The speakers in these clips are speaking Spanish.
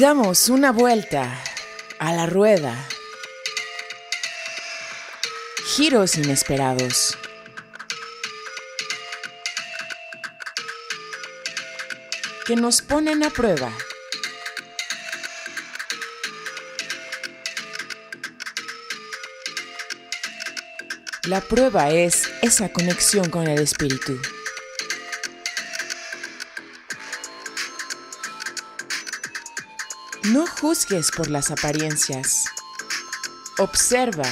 damos una vuelta a la rueda. Giros inesperados. Que nos ponen a prueba. La prueba es esa conexión con el espíritu. juzgues por las apariencias. Observa.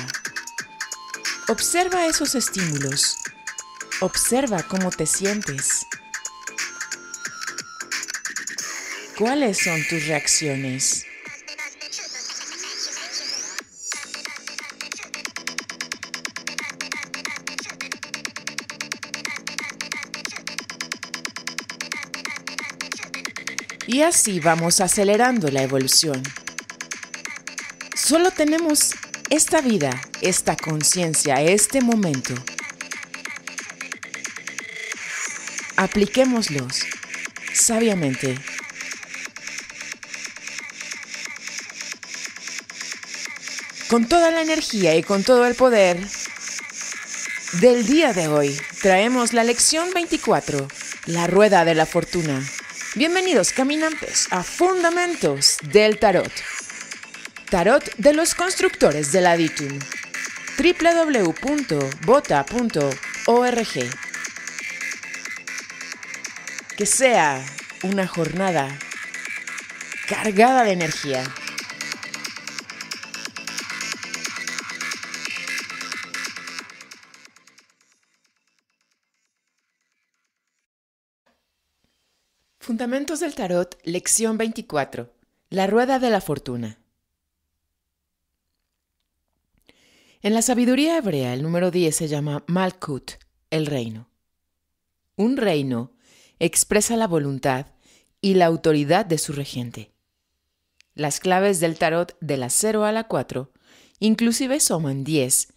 Observa esos estímulos. Observa cómo te sientes. ¿Cuáles son tus reacciones? Y así vamos acelerando la evolución. Solo tenemos esta vida, esta conciencia, este momento. Apliquémoslos sabiamente. Con toda la energía y con todo el poder del día de hoy, traemos la lección 24, la rueda de la fortuna. Bienvenidos caminantes a Fundamentos del Tarot. Tarot de los constructores de la DITUM. www.bota.org. Que sea una jornada cargada de energía. Fundamentos del Tarot, lección 24. La rueda de la fortuna. En la sabiduría hebrea, el número 10 se llama Malkut, el reino. Un reino expresa la voluntad y la autoridad de su regente. Las claves del tarot de la 0 a la 4 inclusive suman 10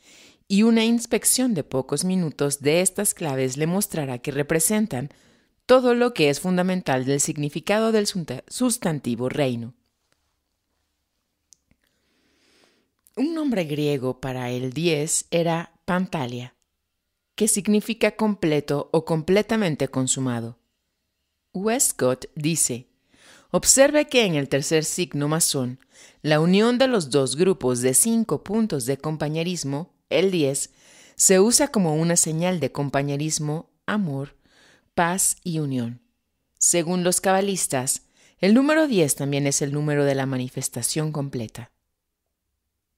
y una inspección de pocos minutos de estas claves le mostrará que representan todo lo que es fundamental del significado del sustantivo reino. Un nombre griego para el 10 era Pantalia, que significa completo o completamente consumado. Westcott dice, observe que en el tercer signo masón, la unión de los dos grupos de cinco puntos de compañerismo, el 10, se usa como una señal de compañerismo, amor paz y unión. Según los cabalistas, el número 10 también es el número de la manifestación completa.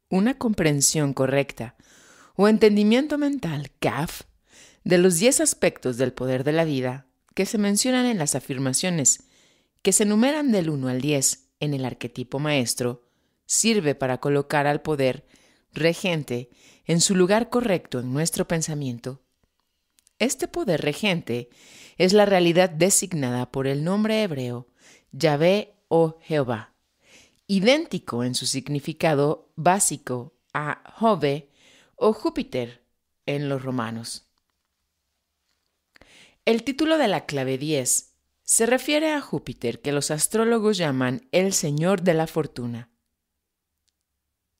Una comprensión correcta o entendimiento mental, (kaf) de los 10 aspectos del poder de la vida que se mencionan en las afirmaciones, que se enumeran del 1 al 10 en el arquetipo maestro, sirve para colocar al poder regente en su lugar correcto en nuestro pensamiento este poder regente es la realidad designada por el nombre hebreo Yahvé o oh Jehová, idéntico en su significado básico a Jove o Júpiter en los romanos. El título de la clave 10 se refiere a Júpiter que los astrólogos llaman el Señor de la Fortuna.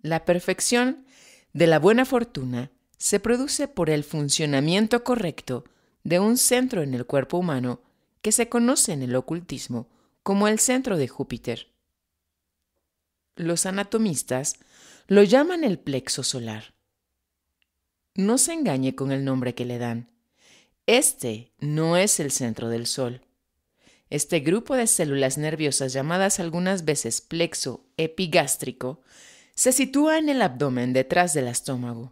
La perfección de la buena fortuna se produce por el funcionamiento correcto de un centro en el cuerpo humano que se conoce en el ocultismo como el centro de Júpiter. Los anatomistas lo llaman el plexo solar. No se engañe con el nombre que le dan. Este no es el centro del Sol. Este grupo de células nerviosas llamadas algunas veces plexo epigástrico se sitúa en el abdomen detrás del estómago.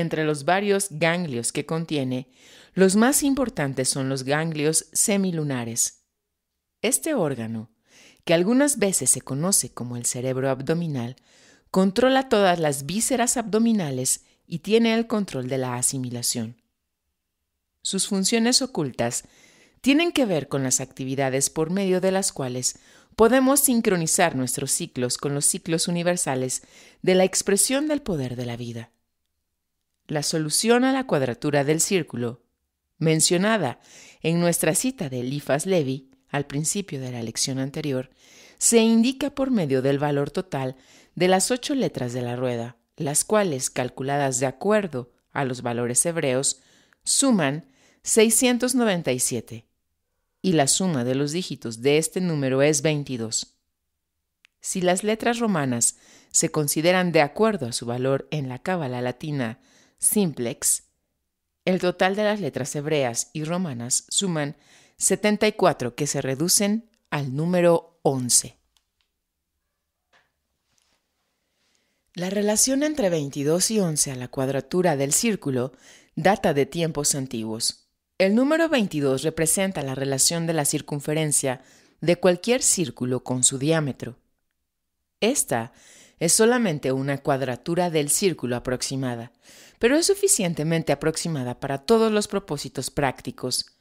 Entre los varios ganglios que contiene, los más importantes son los ganglios semilunares. Este órgano, que algunas veces se conoce como el cerebro abdominal, controla todas las vísceras abdominales y tiene el control de la asimilación. Sus funciones ocultas tienen que ver con las actividades por medio de las cuales podemos sincronizar nuestros ciclos con los ciclos universales de la expresión del poder de la vida la solución a la cuadratura del círculo, mencionada en nuestra cita de Lifas Levi al principio de la lección anterior, se indica por medio del valor total de las ocho letras de la rueda, las cuales, calculadas de acuerdo a los valores hebreos, suman 697, y la suma de los dígitos de este número es 22. Si las letras romanas se consideran de acuerdo a su valor en la cábala latina simplex, el total de las letras hebreas y romanas suman 74 que se reducen al número 11. La relación entre 22 y 11 a la cuadratura del círculo data de tiempos antiguos. El número 22 representa la relación de la circunferencia de cualquier círculo con su diámetro. Esta es solamente una cuadratura del círculo aproximada, pero es suficientemente aproximada para todos los propósitos prácticos.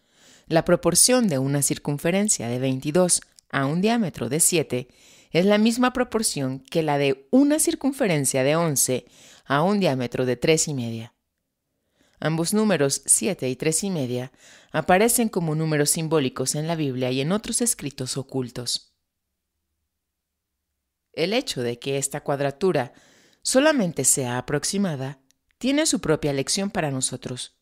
La proporción de una circunferencia de 22 a un diámetro de 7 es la misma proporción que la de una circunferencia de 11 a un diámetro de 3 y media. Ambos números 7 y 3 y media aparecen como números simbólicos en la Biblia y en otros escritos ocultos. El hecho de que esta cuadratura solamente sea aproximada tiene su propia lección para nosotros.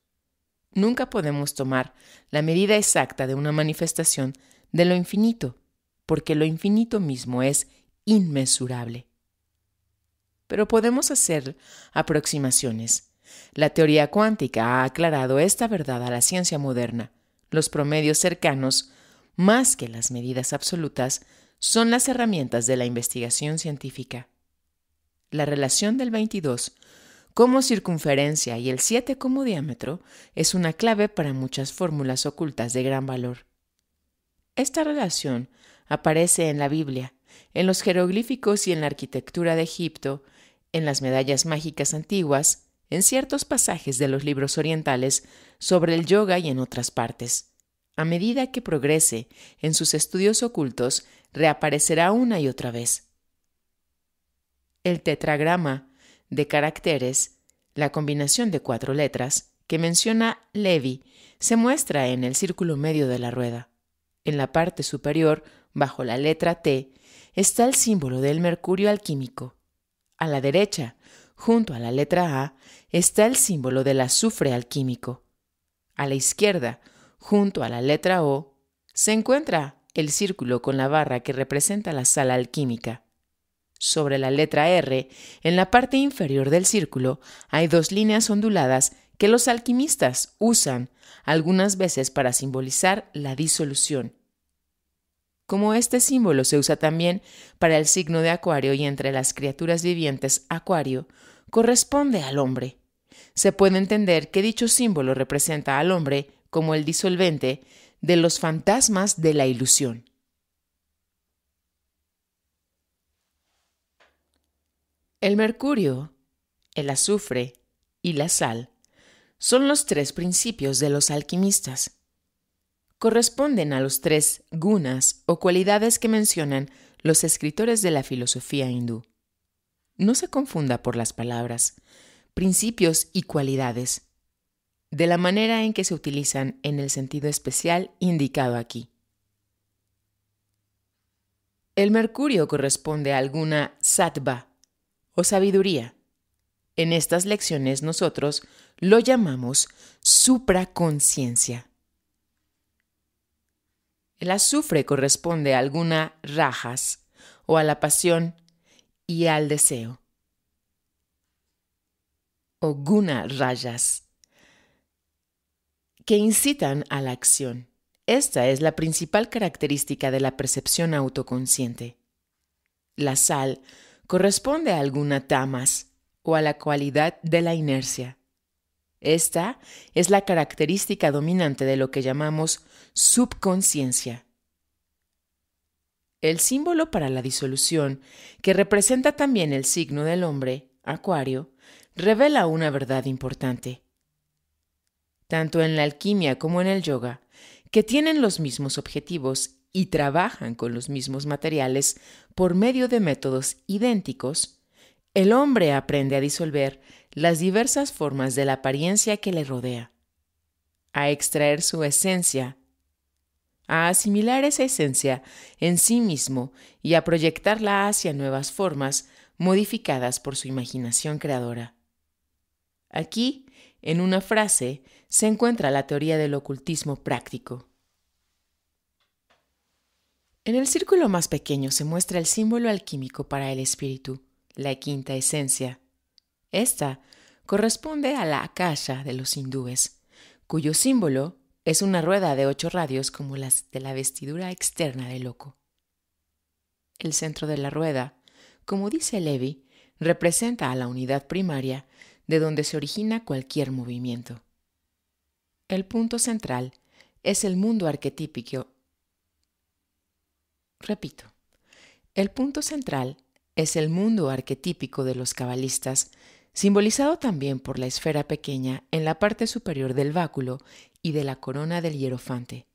Nunca podemos tomar la medida exacta de una manifestación de lo infinito, porque lo infinito mismo es inmesurable. Pero podemos hacer aproximaciones. La teoría cuántica ha aclarado esta verdad a la ciencia moderna. Los promedios cercanos, más que las medidas absolutas, son las herramientas de la investigación científica. La relación del 22 como circunferencia y el 7 como diámetro es una clave para muchas fórmulas ocultas de gran valor. Esta relación aparece en la Biblia, en los jeroglíficos y en la arquitectura de Egipto, en las medallas mágicas antiguas, en ciertos pasajes de los libros orientales sobre el yoga y en otras partes. A medida que progrese en sus estudios ocultos, reaparecerá una y otra vez. El tetragrama de caracteres, la combinación de cuatro letras que menciona Levi se muestra en el círculo medio de la rueda. En la parte superior, bajo la letra T, está el símbolo del mercurio alquímico. A la derecha, junto a la letra A, está el símbolo del azufre alquímico. A la izquierda, junto a la letra O, se encuentra el círculo con la barra que representa la sala alquímica sobre la letra R, en la parte inferior del círculo hay dos líneas onduladas que los alquimistas usan algunas veces para simbolizar la disolución. Como este símbolo se usa también para el signo de Acuario y entre las criaturas vivientes Acuario, corresponde al hombre. Se puede entender que dicho símbolo representa al hombre como el disolvente de los fantasmas de la ilusión. El mercurio, el azufre y la sal son los tres principios de los alquimistas. Corresponden a los tres gunas o cualidades que mencionan los escritores de la filosofía hindú. No se confunda por las palabras, principios y cualidades, de la manera en que se utilizan en el sentido especial indicado aquí. El mercurio corresponde a alguna sattva, o sabiduría. En estas lecciones nosotros lo llamamos supraconciencia. El azufre corresponde a alguna rajas o a la pasión y al deseo. O guna rayas que incitan a la acción. Esta es la principal característica de la percepción autoconsciente. La sal corresponde a alguna tamas o a la cualidad de la inercia. Esta es la característica dominante de lo que llamamos subconsciencia. El símbolo para la disolución, que representa también el signo del hombre, Acuario, revela una verdad importante. Tanto en la alquimia como en el yoga, que tienen los mismos objetivos y trabajan con los mismos materiales por medio de métodos idénticos, el hombre aprende a disolver las diversas formas de la apariencia que le rodea, a extraer su esencia, a asimilar esa esencia en sí mismo y a proyectarla hacia nuevas formas modificadas por su imaginación creadora. Aquí, en una frase, se encuentra la teoría del ocultismo práctico. En el círculo más pequeño se muestra el símbolo alquímico para el espíritu, la quinta esencia. Esta corresponde a la akasha de los hindúes, cuyo símbolo es una rueda de ocho radios como las de la vestidura externa del loco. El centro de la rueda, como dice Levi, representa a la unidad primaria de donde se origina cualquier movimiento. El punto central es el mundo arquetípico Repito, el punto central es el mundo arquetípico de los cabalistas, simbolizado también por la esfera pequeña en la parte superior del báculo y de la corona del hierofante.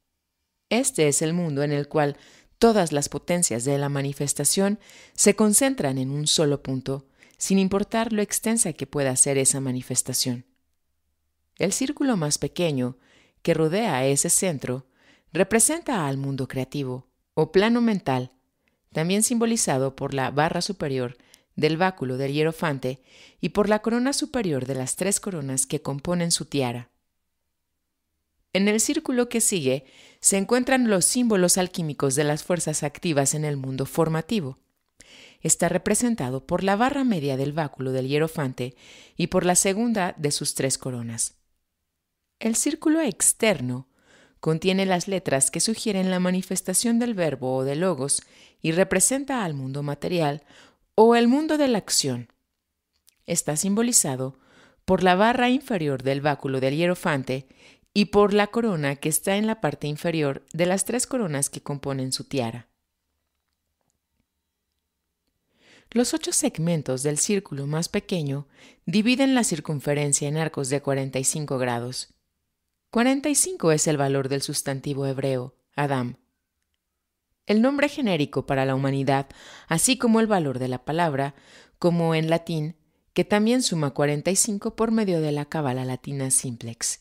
Este es el mundo en el cual todas las potencias de la manifestación se concentran en un solo punto, sin importar lo extensa que pueda ser esa manifestación. El círculo más pequeño, que rodea ese centro, representa al mundo creativo, o plano mental, también simbolizado por la barra superior del báculo del hierofante y por la corona superior de las tres coronas que componen su tiara. En el círculo que sigue se encuentran los símbolos alquímicos de las fuerzas activas en el mundo formativo. Está representado por la barra media del báculo del hierofante y por la segunda de sus tres coronas. El círculo externo contiene las letras que sugieren la manifestación del verbo o de logos y representa al mundo material o el mundo de la acción. Está simbolizado por la barra inferior del báculo del hierofante y por la corona que está en la parte inferior de las tres coronas que componen su tiara. Los ocho segmentos del círculo más pequeño dividen la circunferencia en arcos de 45 grados 45 es el valor del sustantivo hebreo, Adam. El nombre genérico para la humanidad, así como el valor de la palabra, como en latín, que también suma 45 por medio de la cábala latina simplex.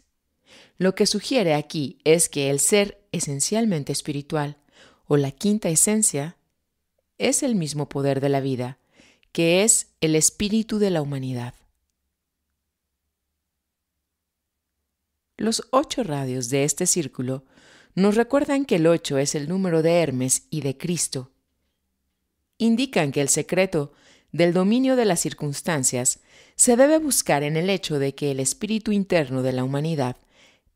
Lo que sugiere aquí es que el ser esencialmente espiritual, o la quinta esencia, es el mismo poder de la vida, que es el espíritu de la humanidad. Los ocho radios de este círculo nos recuerdan que el ocho es el número de Hermes y de Cristo. Indican que el secreto del dominio de las circunstancias se debe buscar en el hecho de que el espíritu interno de la humanidad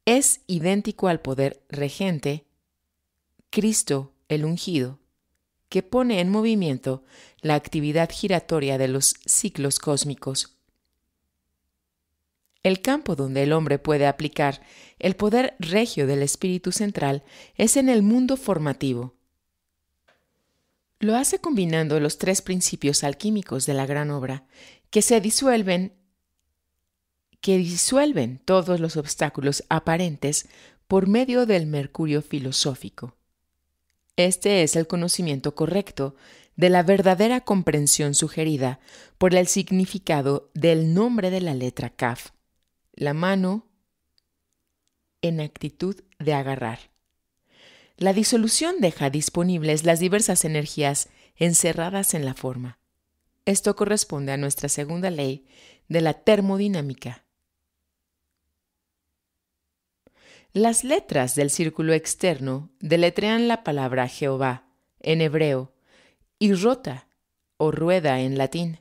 es idéntico al poder regente, Cristo el ungido, que pone en movimiento la actividad giratoria de los ciclos cósmicos. El campo donde el hombre puede aplicar el poder regio del espíritu central es en el mundo formativo. Lo hace combinando los tres principios alquímicos de la gran obra, que se disuelven que disuelven todos los obstáculos aparentes por medio del mercurio filosófico. Este es el conocimiento correcto de la verdadera comprensión sugerida por el significado del nombre de la letra Kaf la mano en actitud de agarrar. La disolución deja disponibles las diversas energías encerradas en la forma. Esto corresponde a nuestra segunda ley de la termodinámica. Las letras del círculo externo deletrean la palabra Jehová en hebreo y rota o rueda en latín.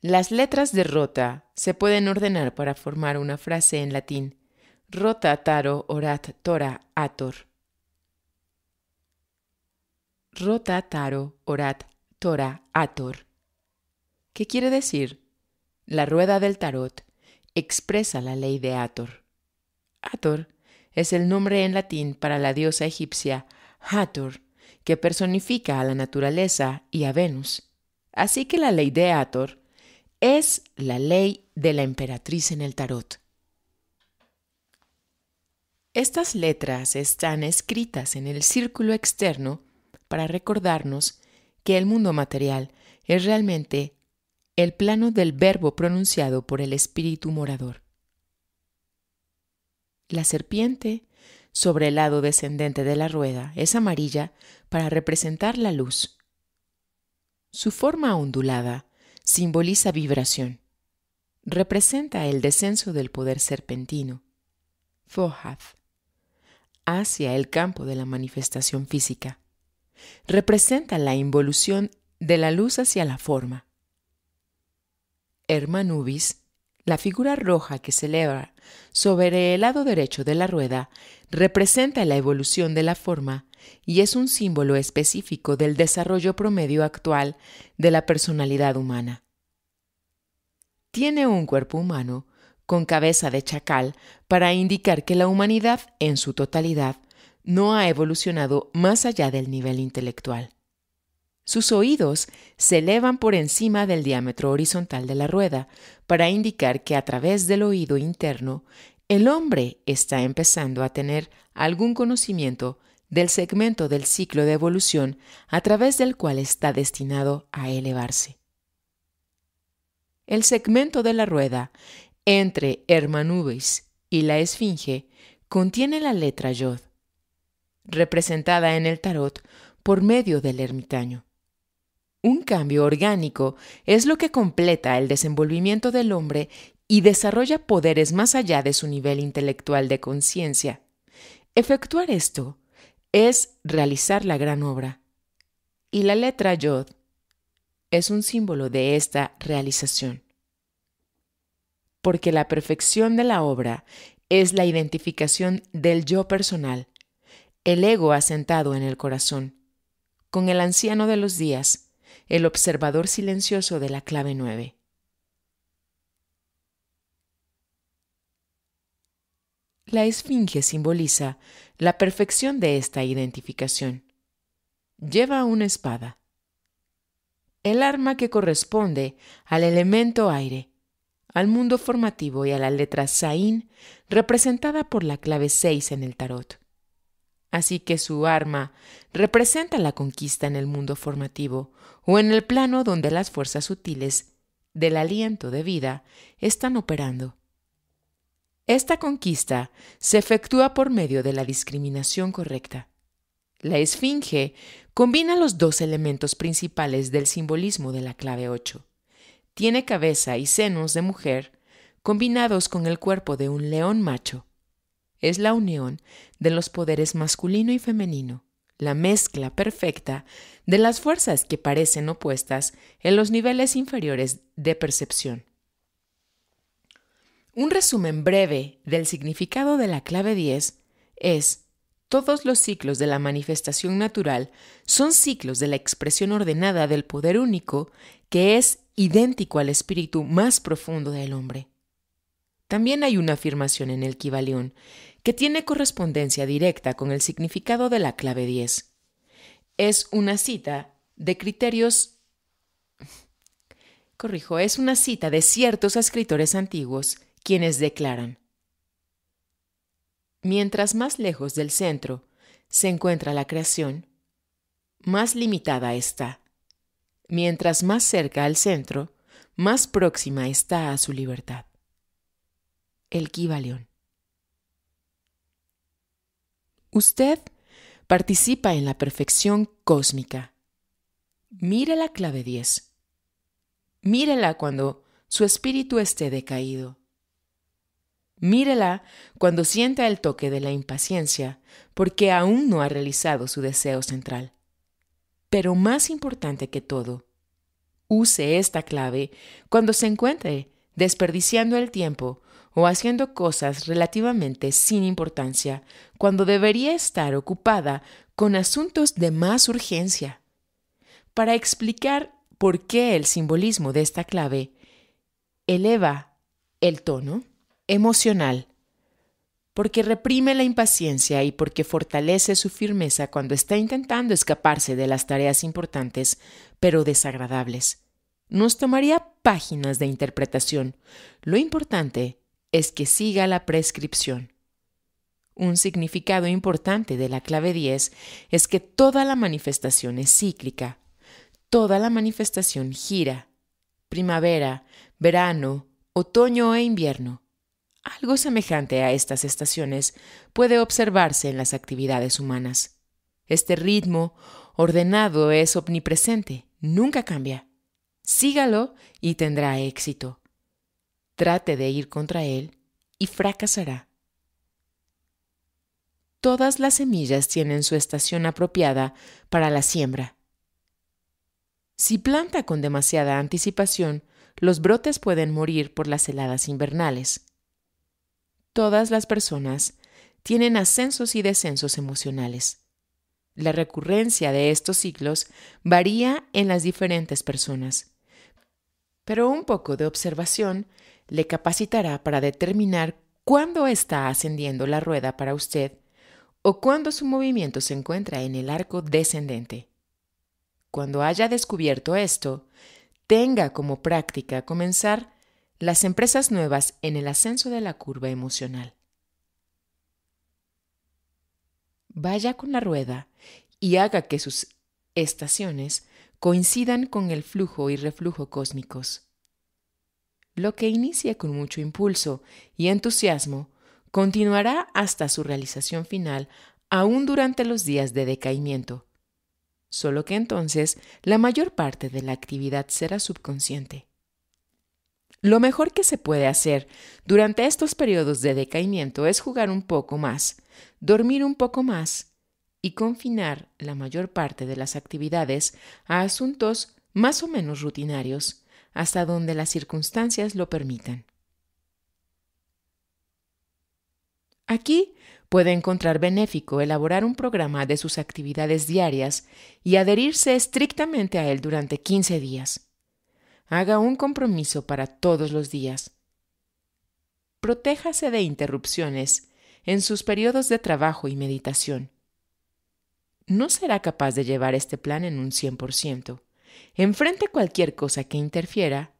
Las letras de rota se pueden ordenar para formar una frase en latín. Rota taro orat tora ator. Rota taro orat tora ator. ¿Qué quiere decir? La rueda del tarot expresa la ley de Ator. Ator es el nombre en latín para la diosa egipcia Hathor, que personifica a la naturaleza y a Venus. Así que la ley de ator es la ley de la emperatriz en el tarot. Estas letras están escritas en el círculo externo para recordarnos que el mundo material es realmente el plano del verbo pronunciado por el espíritu morador. La serpiente sobre el lado descendente de la rueda es amarilla para representar la luz. Su forma ondulada simboliza vibración. Representa el descenso del poder serpentino, Fohath, hacia el campo de la manifestación física. Representa la involución de la luz hacia la forma. Hermanubis, la figura roja que se eleva sobre el lado derecho de la rueda, representa la evolución de la forma y es un símbolo específico del desarrollo promedio actual de la personalidad humana. Tiene un cuerpo humano con cabeza de chacal para indicar que la humanidad en su totalidad no ha evolucionado más allá del nivel intelectual. Sus oídos se elevan por encima del diámetro horizontal de la rueda para indicar que a través del oído interno el hombre está empezando a tener algún conocimiento del segmento del ciclo de evolución a través del cual está destinado a elevarse. El segmento de la rueda entre Hermanubis y la Esfinge contiene la letra Yod, representada en el tarot por medio del ermitaño. Un cambio orgánico es lo que completa el desenvolvimiento del hombre y desarrolla poderes más allá de su nivel intelectual de conciencia. Efectuar esto es realizar la gran obra. Y la letra Yod es un símbolo de esta realización. Porque la perfección de la obra es la identificación del yo personal, el ego asentado en el corazón, con el anciano de los días, el observador silencioso de la clave nueve. La esfinge simboliza la perfección de esta identificación. Lleva una espada. El arma que corresponde al elemento aire, al mundo formativo y a la letra Zain, representada por la clave 6 en el tarot. Así que su arma representa la conquista en el mundo formativo o en el plano donde las fuerzas sutiles del aliento de vida están operando. Esta conquista se efectúa por medio de la discriminación correcta. La esfinge combina los dos elementos principales del simbolismo de la clave 8. Tiene cabeza y senos de mujer combinados con el cuerpo de un león macho. Es la unión de los poderes masculino y femenino, la mezcla perfecta de las fuerzas que parecen opuestas en los niveles inferiores de percepción. Un resumen breve del significado de la clave 10 es, todos los ciclos de la manifestación natural son ciclos de la expresión ordenada del poder único que es idéntico al espíritu más profundo del hombre. También hay una afirmación en el Kibalión que tiene correspondencia directa con el significado de la clave 10. Es una cita de criterios corrijo, es una cita de ciertos escritores antiguos quienes declaran, Mientras más lejos del centro se encuentra la creación, más limitada está. Mientras más cerca al centro, más próxima está a su libertad. El Kibaleón. Usted participa en la perfección cósmica. Mire la clave 10. Mírela cuando su espíritu esté decaído Mírela cuando sienta el toque de la impaciencia, porque aún no ha realizado su deseo central. Pero más importante que todo, use esta clave cuando se encuentre desperdiciando el tiempo o haciendo cosas relativamente sin importancia cuando debería estar ocupada con asuntos de más urgencia. Para explicar por qué el simbolismo de esta clave eleva el tono, emocional, porque reprime la impaciencia y porque fortalece su firmeza cuando está intentando escaparse de las tareas importantes pero desagradables. Nos tomaría páginas de interpretación. Lo importante es que siga la prescripción. Un significado importante de la clave 10 es que toda la manifestación es cíclica. Toda la manifestación gira. Primavera, verano, otoño e invierno. Algo semejante a estas estaciones puede observarse en las actividades humanas. Este ritmo ordenado es omnipresente, nunca cambia. Sígalo y tendrá éxito. Trate de ir contra él y fracasará. Todas las semillas tienen su estación apropiada para la siembra. Si planta con demasiada anticipación, los brotes pueden morir por las heladas invernales. Todas las personas tienen ascensos y descensos emocionales. La recurrencia de estos ciclos varía en las diferentes personas, pero un poco de observación le capacitará para determinar cuándo está ascendiendo la rueda para usted o cuándo su movimiento se encuentra en el arco descendente. Cuando haya descubierto esto, tenga como práctica comenzar las empresas nuevas en el ascenso de la curva emocional. Vaya con la rueda y haga que sus estaciones coincidan con el flujo y reflujo cósmicos. Lo que inicia con mucho impulso y entusiasmo continuará hasta su realización final aún durante los días de decaimiento, solo que entonces la mayor parte de la actividad será subconsciente. Lo mejor que se puede hacer durante estos periodos de decaimiento es jugar un poco más, dormir un poco más y confinar la mayor parte de las actividades a asuntos más o menos rutinarios, hasta donde las circunstancias lo permitan. Aquí puede encontrar benéfico elaborar un programa de sus actividades diarias y adherirse estrictamente a él durante 15 días. Haga un compromiso para todos los días. Protéjase de interrupciones en sus periodos de trabajo y meditación. No será capaz de llevar este plan en un 100%. Enfrente cualquier cosa que interfiera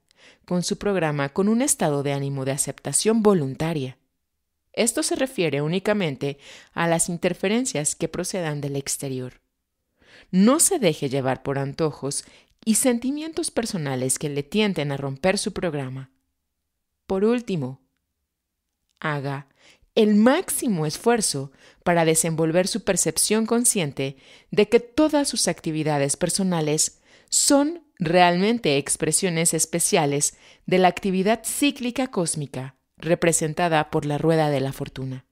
con su programa con un estado de ánimo de aceptación voluntaria. Esto se refiere únicamente a las interferencias que procedan del exterior. No se deje llevar por antojos y sentimientos personales que le tienden a romper su programa. Por último, haga el máximo esfuerzo para desenvolver su percepción consciente de que todas sus actividades personales son realmente expresiones especiales de la actividad cíclica cósmica representada por la rueda de la fortuna.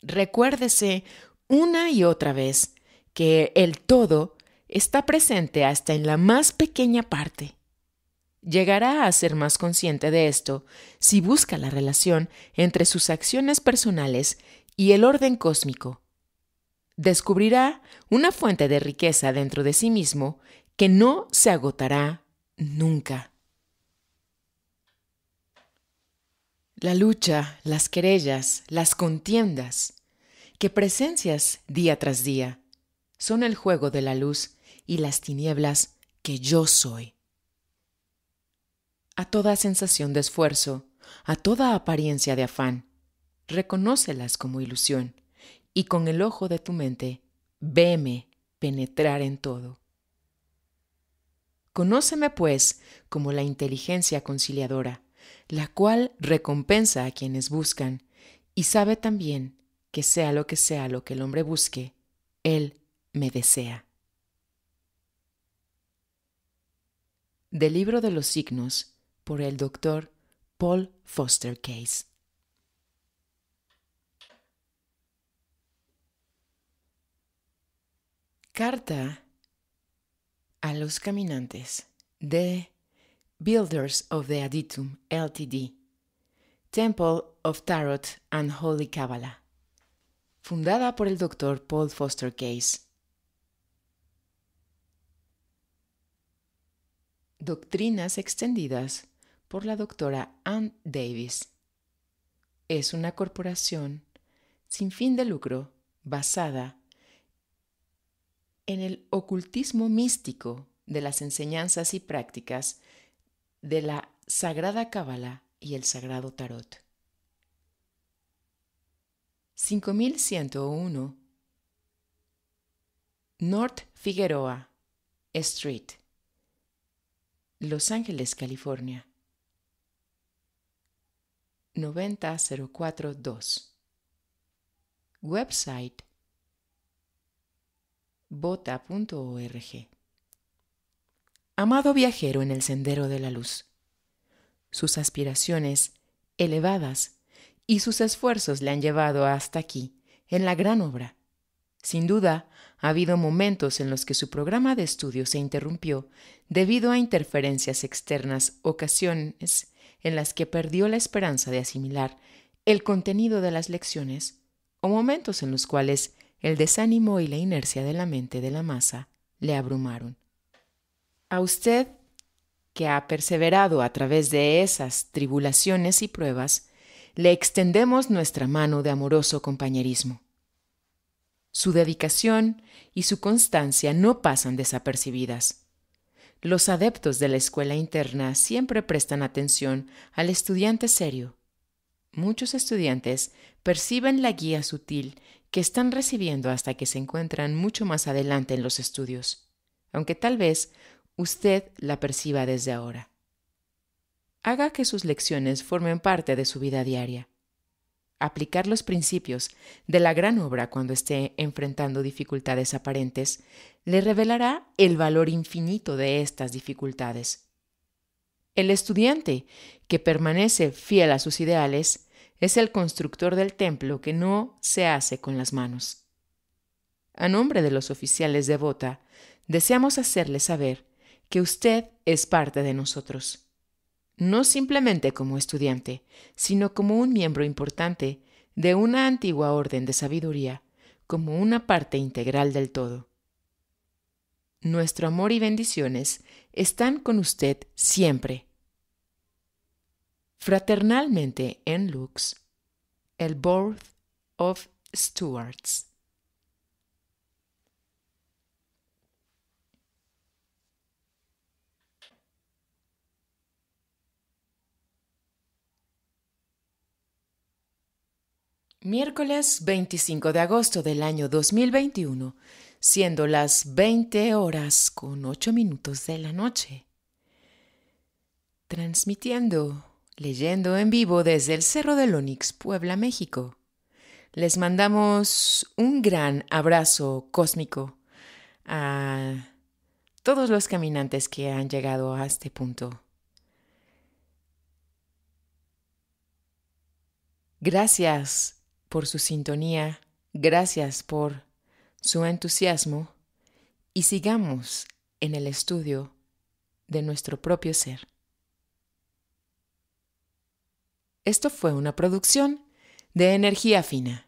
Recuérdese una y otra vez que el todo está presente hasta en la más pequeña parte. Llegará a ser más consciente de esto si busca la relación entre sus acciones personales y el orden cósmico. Descubrirá una fuente de riqueza dentro de sí mismo que no se agotará nunca. La lucha, las querellas, las contiendas, que presencias día tras día, son el juego de la luz y las tinieblas que yo soy. A toda sensación de esfuerzo, a toda apariencia de afán, reconócelas como ilusión y con el ojo de tu mente, veme penetrar en todo. Conóceme, pues, como la inteligencia conciliadora, la cual recompensa a quienes buscan, y sabe también que sea lo que sea lo que el hombre busque, él me desea. del libro de los signos por el doctor Paul Foster Case. Carta a los caminantes de Builders of the Aditum Ltd. Temple of Tarot and Holy Kabbalah, fundada por el doctor Paul Foster Case Doctrinas extendidas por la doctora Ann Davis. Es una corporación sin fin de lucro basada en el ocultismo místico de las enseñanzas y prácticas de la Sagrada Cábala y el Sagrado Tarot. 5101 North Figueroa Street los Ángeles, California. 90042. Website bota.org. Amado viajero en el sendero de la luz, sus aspiraciones elevadas y sus esfuerzos le han llevado hasta aquí, en la gran obra sin duda, ha habido momentos en los que su programa de estudio se interrumpió debido a interferencias externas, ocasiones en las que perdió la esperanza de asimilar el contenido de las lecciones o momentos en los cuales el desánimo y la inercia de la mente de la masa le abrumaron. A usted, que ha perseverado a través de esas tribulaciones y pruebas, le extendemos nuestra mano de amoroso compañerismo. Su dedicación y su constancia no pasan desapercibidas. Los adeptos de la escuela interna siempre prestan atención al estudiante serio. Muchos estudiantes perciben la guía sutil que están recibiendo hasta que se encuentran mucho más adelante en los estudios, aunque tal vez usted la perciba desde ahora. Haga que sus lecciones formen parte de su vida diaria aplicar los principios de la gran obra cuando esté enfrentando dificultades aparentes, le revelará el valor infinito de estas dificultades. El estudiante que permanece fiel a sus ideales es el constructor del templo que no se hace con las manos. A nombre de los oficiales de deseamos hacerle saber que usted es parte de nosotros no simplemente como estudiante, sino como un miembro importante de una antigua orden de sabiduría, como una parte integral del todo. Nuestro amor y bendiciones están con usted siempre. Fraternalmente en Lux, el Board of Stewards. Miércoles 25 de agosto del año 2021, siendo las 20 horas con 8 minutos de la noche. Transmitiendo, leyendo en vivo desde el Cerro del Lónix, Puebla, México. Les mandamos un gran abrazo cósmico a todos los caminantes que han llegado a este punto. Gracias por su sintonía, gracias por su entusiasmo y sigamos en el estudio de nuestro propio ser. Esto fue una producción de energía fina.